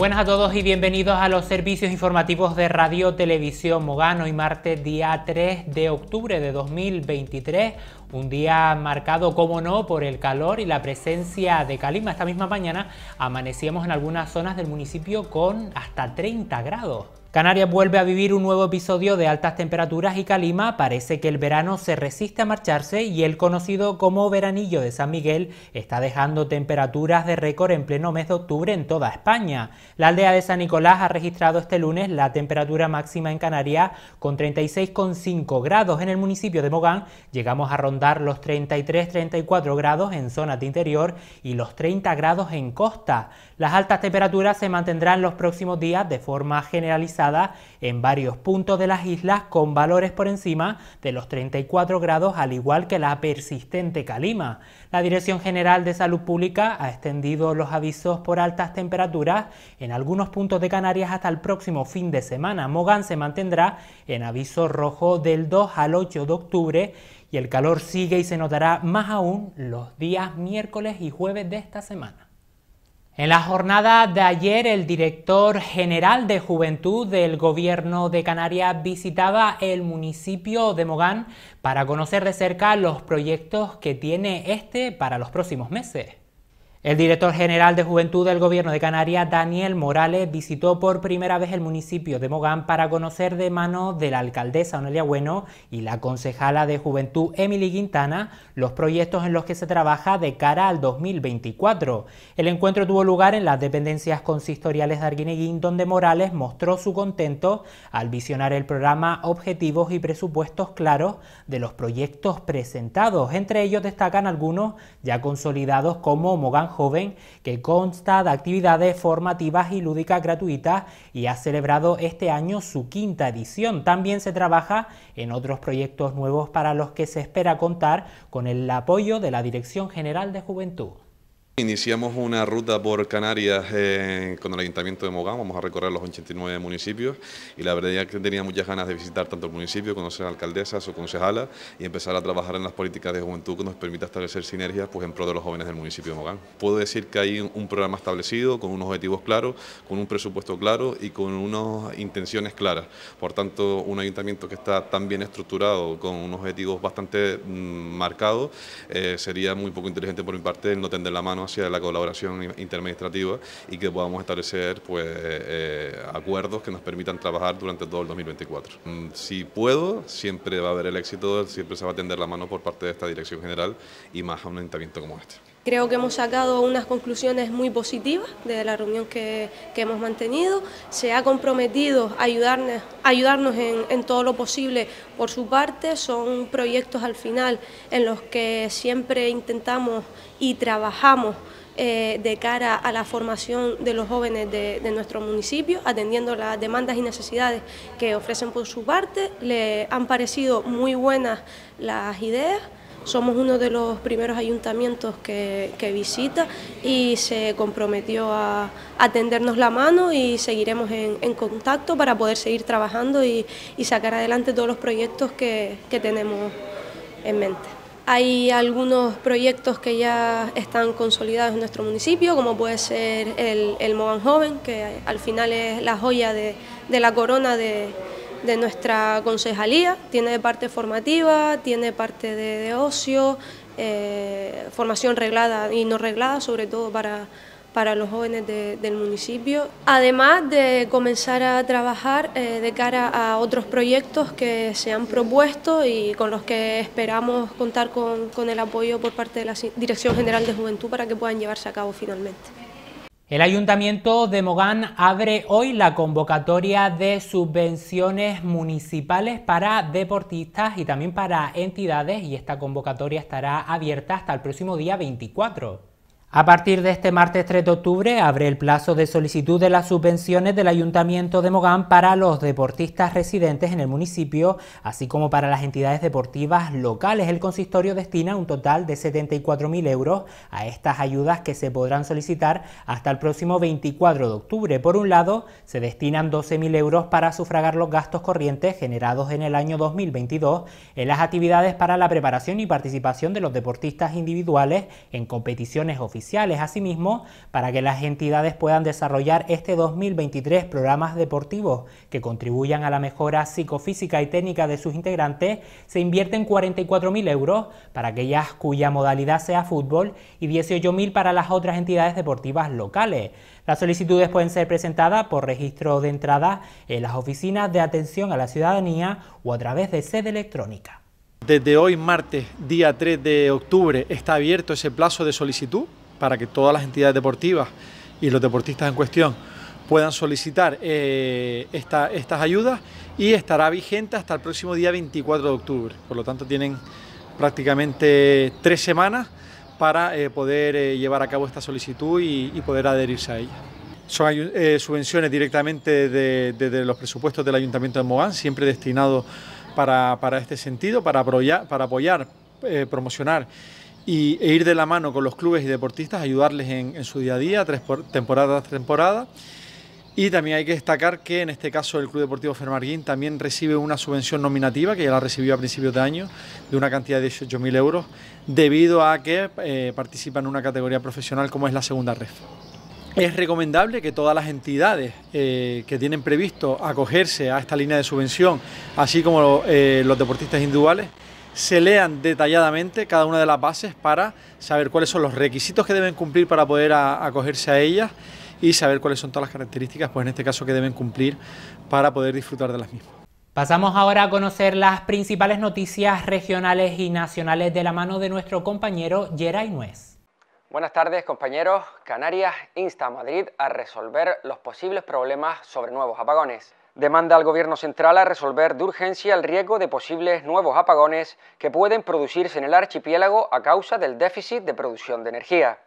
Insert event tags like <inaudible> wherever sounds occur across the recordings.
buenas a todos y bienvenidos a los servicios informativos de Radio Televisión Mogano y martes día 3 de octubre de 2023, un día marcado, como no, por el calor y la presencia de calima. Esta misma mañana amanecíamos en algunas zonas del municipio con hasta 30 grados. Canarias vuelve a vivir un nuevo episodio de altas temperaturas y calima. Parece que el verano se resiste a marcharse y el conocido como veranillo de San Miguel está dejando temperaturas de récord en pleno mes de octubre en toda España. La aldea de San Nicolás ha registrado este lunes la temperatura máxima en Canarias con 36,5 grados. En el municipio de Mogán llegamos a rondar los 33-34 grados en zonas de interior y los 30 grados en costa. Las altas temperaturas se mantendrán los próximos días de forma generalizada en varios puntos de las islas con valores por encima de los 34 grados, al igual que la persistente calima. La Dirección General de Salud Pública ha extendido los avisos por altas temperaturas en algunos puntos de Canarias hasta el próximo fin de semana. Mogán se mantendrá en aviso rojo del 2 al 8 de octubre y el calor sigue y se notará más aún los días miércoles y jueves de esta semana. En la jornada de ayer, el director general de Juventud del Gobierno de Canarias visitaba el municipio de Mogán para conocer de cerca los proyectos que tiene este para los próximos meses. El director general de Juventud del Gobierno de Canarias, Daniel Morales, visitó por primera vez el municipio de Mogán para conocer de mano de la alcaldesa Onelia Bueno y la concejala de Juventud, Emily Quintana, los proyectos en los que se trabaja de cara al 2024. El encuentro tuvo lugar en las dependencias consistoriales de Arguineguín, donde Morales mostró su contento al visionar el programa Objetivos y Presupuestos Claros de los proyectos presentados. Entre ellos destacan algunos ya consolidados como Mogán Joven, que consta de actividades formativas y lúdicas gratuitas y ha celebrado este año su quinta edición. También se trabaja en otros proyectos nuevos para los que se espera contar con el apoyo de la Dirección General de Juventud. Iniciamos una ruta por Canarias eh, con el Ayuntamiento de Mogán, vamos a recorrer los 89 municipios y la verdad es que tenía muchas ganas de visitar tanto el municipio, conocer a alcaldesas o concejala y empezar a trabajar en las políticas de juventud que nos permita establecer sinergias pues, en pro de los jóvenes del municipio de Mogán. Puedo decir que hay un programa establecido con unos objetivos claros, con un presupuesto claro y con unas intenciones claras. Por tanto, un ayuntamiento que está tan bien estructurado, con unos objetivos bastante mm, marcados, eh, sería muy poco inteligente por mi parte el no tender la mano de la colaboración interministrativa y que podamos establecer pues, eh, acuerdos que nos permitan trabajar durante todo el 2024. Mm, si puedo, siempre va a haber el éxito, siempre se va a tender la mano por parte de esta dirección general y más a un ayuntamiento como este. Creo que hemos sacado unas conclusiones muy positivas de la reunión que, hemos mantenido. Se ha comprometido a ayudarnos, en, todo lo posible por su parte. Son proyectos al final en los que siempre intentamos y trabajamos eh, de cara a la formación de los jóvenes de, de, nuestro municipio, atendiendo las demandas y necesidades que ofrecen por su parte. Le han parecido muy buenas las ideas. Somos uno de los primeros ayuntamientos que, visita y se comprometió a, tendernos la mano y seguiremos en, contacto para poder seguir trabajando y, sacar adelante todos los proyectos que, tenemos en mente. Hay algunos proyectos que ya están consolidados en nuestro municipio, como puede ser el, el Joven, que al final es la joya de la corona de, de nuestra concejalía, tiene parte formativa, tiene parte de, ocio, eh, formación reglada y no reglada, sobre todo para, los jóvenes del municipio, además de comenzar a trabajar eh, de cara a otros proyectos que se han propuesto y con los que esperamos contar con, con el apoyo por parte de la Dirección General de Juventud para que puedan llevarse a cabo finalmente. El Ayuntamiento de Mogán abre hoy la convocatoria de subvenciones municipales para deportistas y también para entidades y esta convocatoria estará abierta hasta el próximo día 24. A partir de este martes 3 de octubre abre el plazo de solicitud de las subvenciones del Ayuntamiento de Mogán para los deportistas residentes en el municipio, así como para las entidades deportivas locales. El consistorio destina un total de 74.000 euros a estas ayudas que se podrán solicitar hasta el próximo 24 de octubre. Por un lado, se destinan 12.000 euros para sufragar los gastos corrientes generados en el año 2022 en las actividades para la preparación y participación de los deportistas individuales en competiciones oficiales Asimismo, para que las entidades puedan desarrollar este 2023 programas deportivos que contribuyan a la mejora psicofísica y técnica de sus integrantes, se invierten 44.000 euros para aquellas cuya modalidad sea fútbol y 18.000 para las otras entidades deportivas locales. Las solicitudes pueden ser presentadas por registro de entrada en las oficinas de atención a la ciudadanía o a través de sede electrónica. Desde hoy, martes, día 3 de octubre, está abierto ese plazo de solicitud para que todas las entidades deportivas y los deportistas en cuestión puedan solicitar eh, esta, estas ayudas y estará vigente hasta el próximo día 24 de octubre. Por lo tanto, tienen prácticamente tres semanas para eh, poder eh, llevar a cabo esta solicitud y, poder adherirse a ella. Son subvenciones directamente desde los presupuestos del Ayuntamiento de Mogán, siempre destinado para, este sentido, para apoyar, para apoyar promocionar y, e ir de la mano con los clubes y deportistas, ayudarles en, su día a día, temporada tras temporada. Y también hay que destacar que en este caso el Club Deportivo Fermarguín también recibe una subvención nominativa, que ya la recibió a principios de año, de una cantidad de 18.000 euros, debido a que eh, participa en una categoría profesional como es la segunda red. Es recomendable que todas las entidades eh, que tienen previsto acogerse a esta línea de subvención, así como eh, los deportistas individuales, se lean detalladamente cada una de las bases para saber cuáles son los requisitos que deben cumplir para poder acogerse a ellas y saber cuáles son todas las características, pues en este caso, que deben cumplir para poder disfrutar de las mismas. Pasamos ahora a conocer las principales noticias regionales y nacionales de la mano de nuestro compañero Yeray Nuez. Buenas tardes compañeros. Canarias insta a Madrid a resolver los posibles problemas sobre nuevos apagones demanda al Gobierno central a resolver de urgencia el riesgo de posibles nuevos apagones que pueden producirse en el archipiélago a causa del déficit de producción de energía.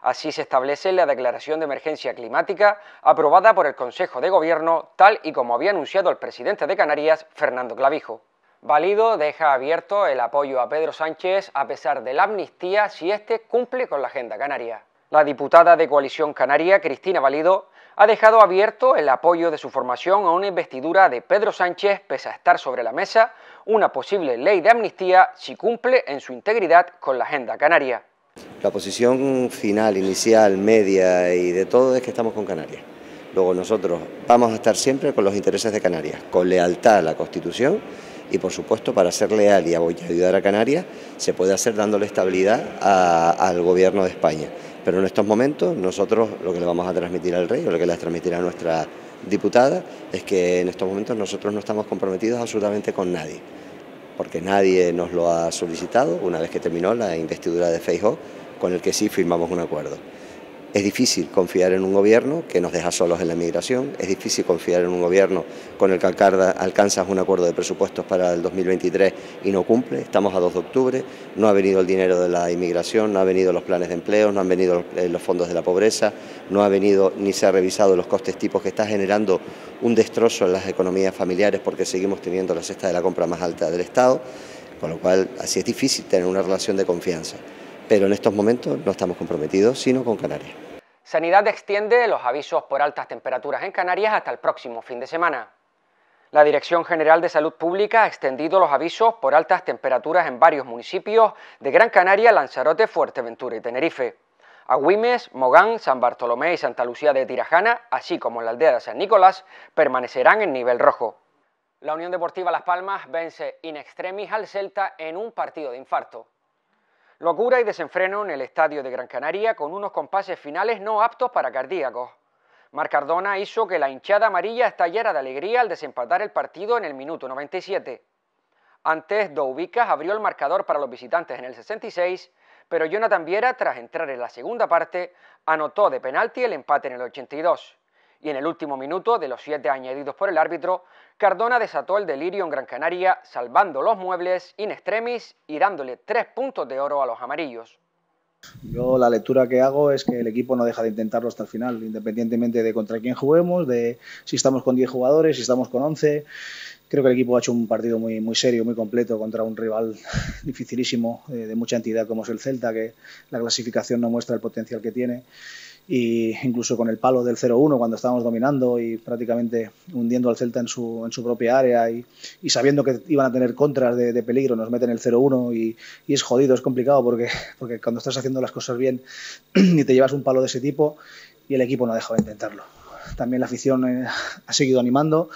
Así se establece la declaración de emergencia climática aprobada por el Consejo de Gobierno, tal y como había anunciado el presidente de Canarias, Fernando Clavijo. Valido deja abierto el apoyo a Pedro Sánchez a pesar de la amnistía si éste cumple con la agenda canaria. La diputada de Coalición Canaria, Cristina Valido, ha dejado abierto el apoyo de su formación a una investidura de Pedro Sánchez pese a estar sobre la mesa una posible ley de amnistía si cumple en su integridad con la agenda canaria. La posición final, inicial, media y de todo es que estamos con Canarias. Luego nosotros vamos a estar siempre con los intereses de Canarias, con lealtad a la Constitución y por supuesto para ser leal y ayudar a Canarias se puede hacer dándole estabilidad al gobierno de España. Pero en estos momentos nosotros lo que le vamos a transmitir al rey o lo que le transmitirá nuestra diputada es que en estos momentos nosotros no estamos comprometidos absolutamente con nadie, porque nadie nos lo ha solicitado una vez que terminó la investidura de Feijóo, con el que sí firmamos un acuerdo. Es difícil confiar en un gobierno que nos deja solos en la inmigración, es difícil confiar en un gobierno con el que alcanzas un acuerdo de presupuestos para el 2023 y no cumple. Estamos a 2 de octubre, no ha venido el dinero de la inmigración, no han venido los planes de empleo, no han venido eh, los fondos de la pobreza, no ha venido ni se ha revisado los costes tipos que está generando un destrozo en las economías familiares porque seguimos teniendo la cesta de la compra más alta del Estado, con lo cual así es difícil tener una relación de confianza pero en estos momentos no estamos comprometidos, sino con Canarias. Sanidad extiende los avisos por altas temperaturas en Canarias hasta el próximo fin de semana. La Dirección General de Salud Pública ha extendido los avisos por altas temperaturas en varios municipios de Gran Canaria, Lanzarote, Fuerteventura y Tenerife. Agüimes, Mogán, San Bartolomé y Santa Lucía de Tirajana, así como la aldea de San Nicolás, permanecerán en nivel rojo. La Unión Deportiva Las Palmas vence in extremis al Celta en un partido de infarto. Locura y desenfreno en el estadio de Gran Canaria con unos compases finales no aptos para cardíacos. Marcardona hizo que la hinchada amarilla estallara de alegría al desempatar el partido en el minuto 97. Antes, Doubicas abrió el marcador para los visitantes en el 66, pero Jonathan Viera, tras entrar en la segunda parte, anotó de penalti el empate en el 82 y en el último minuto de los siete añadidos por el árbitro, Cardona desató el delirio en Gran Canaria, salvando los muebles in extremis y dándole tres puntos de oro a los amarillos. Yo la lectura que hago es que el equipo no deja de intentarlo hasta el final, independientemente de contra quién juguemos, de si estamos con 10 jugadores, si estamos con 11. Creo que el equipo ha hecho un partido muy, muy serio, muy completo contra un rival <laughs> dificilísimo, eh, de mucha entidad como es el Celta, que la clasificación no muestra el potencial que tiene y incluso con el palo del 0-1 cuando estábamos dominando y prácticamente hundiendo al Celta en su, en su propia área y, y sabiendo que iban a tener contras de, peligro, nos meten el 0-1 y, y, es jodido, es complicado porque, porque cuando estás haciendo las cosas bien <clears throat> y te llevas un palo de ese tipo y el equipo no ha dejado de intentarlo. También la afición eh, ha seguido animando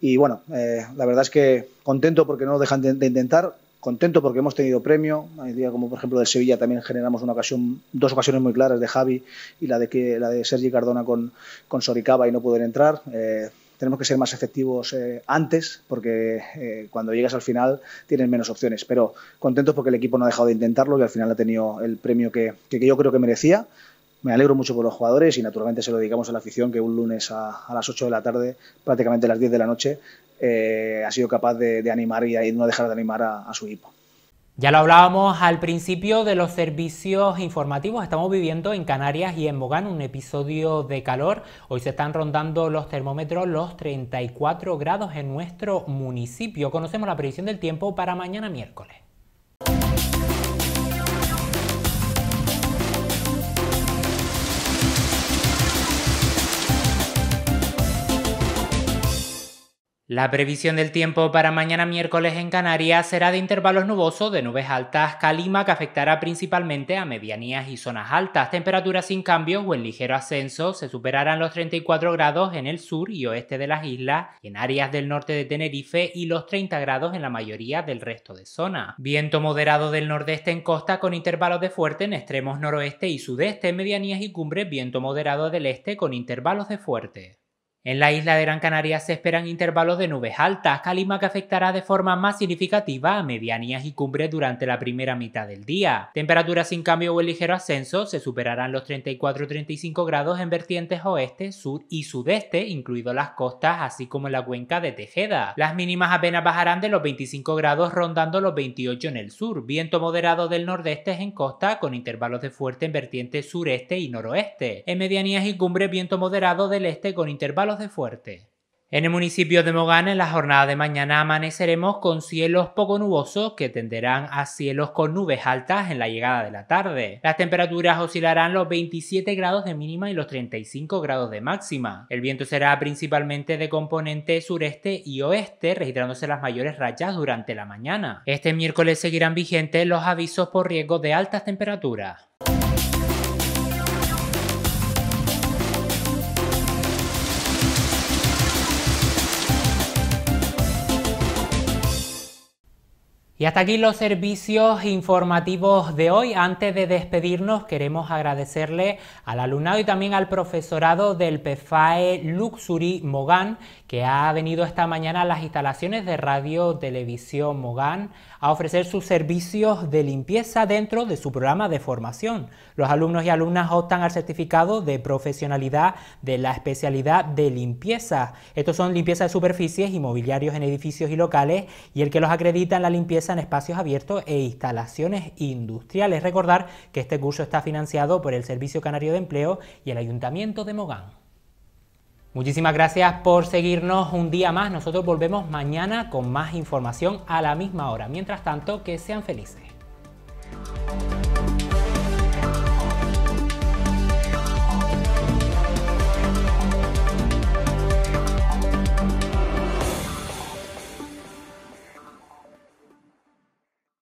y bueno, eh, la verdad es que contento porque no dejan de, de intentar, contento porque hemos tenido premio. Hay día como por ejemplo del Sevilla también generamos una ocasión, dos ocasiones muy claras de Javi y la de que la de Sergi Cardona con, con Soricaba y no poder entrar. Eh, tenemos que ser más efectivos eh, antes porque eh, cuando llegas al final tienes menos opciones. Pero contentos porque el equipo no ha dejado de intentarlo y al final ha tenido el premio que, que, yo creo que merecía. Me alegro mucho por los jugadores y naturalmente se lo dedicamos a la afición que un lunes a, a las 8 de la tarde, prácticamente a las 10 de la noche, eh, ha sido capaz de, animar y no dejar de animar a, su equipo. Ya lo hablábamos al principio de los servicios informativos. Estamos viviendo en Canarias y en Bogán un episodio de calor. Hoy se están rondando los termómetros los 34 grados en nuestro municipio. Conocemos la previsión del tiempo para mañana miércoles. La previsión del tiempo para mañana miércoles en Canarias será de intervalos nubosos de nubes altas, calima que afectará principalmente a medianías y zonas altas, temperaturas sin cambios o en ligero ascenso, se superarán los 34 grados en el sur y oeste de las islas, en áreas del norte de Tenerife y los 30 grados en la mayoría del resto de zona. Viento moderado del nordeste en costa con intervalos de fuerte en extremos noroeste y sudeste, medianías y cumbres, viento moderado del este con intervalos de fuerte. En la isla de Gran Canaria se esperan intervalos de nubes altas, calima que afectará de forma más significativa a medianías y cumbres durante la primera mitad del día. Temperaturas sin cambio o el ligero ascenso se superarán los 34-35 grados en vertientes oeste, sur y sudeste, incluido las costas, así como la cuenca de Tejeda. Las mínimas apenas bajarán de los 25 grados rondando los 28 en el sur, viento moderado del nordeste en costa con intervalos de fuerte en vertientes sureste y noroeste. En medianías y cumbres viento moderado del este con intervalos de fuerte. En el municipio de Mogán, en la jornada de mañana amaneceremos con cielos poco nubosos que tenderán a cielos con nubes altas en la llegada de la tarde. Las temperaturas oscilarán los 27 grados de mínima y los 35 grados de máxima. El viento será principalmente de componente sureste y oeste, registrándose las mayores rayas durante la mañana. Este miércoles seguirán vigentes los avisos por riesgo de altas temperaturas. Y hasta aquí los servicios informativos de hoy. Antes de despedirnos, queremos agradecerle al alumnado y también al profesorado del PFAE Luxury Mogán, que ha venido esta mañana a las instalaciones de Radio Televisión Mogán a ofrecer sus servicios de limpieza dentro de su programa de formación. Los alumnos y alumnas optan al certificado de profesionalidad de la especialidad de limpieza. Estos son limpieza de superficies inmobiliarios en edificios y locales y el que los acredita en la limpieza en espacios abiertos e instalaciones industriales. Recordar que este curso está financiado por el Servicio Canario de Empleo y el Ayuntamiento de Mogán. Muchísimas gracias por seguirnos un día más. Nosotros volvemos mañana con más información a la misma hora. Mientras tanto, que sean felices.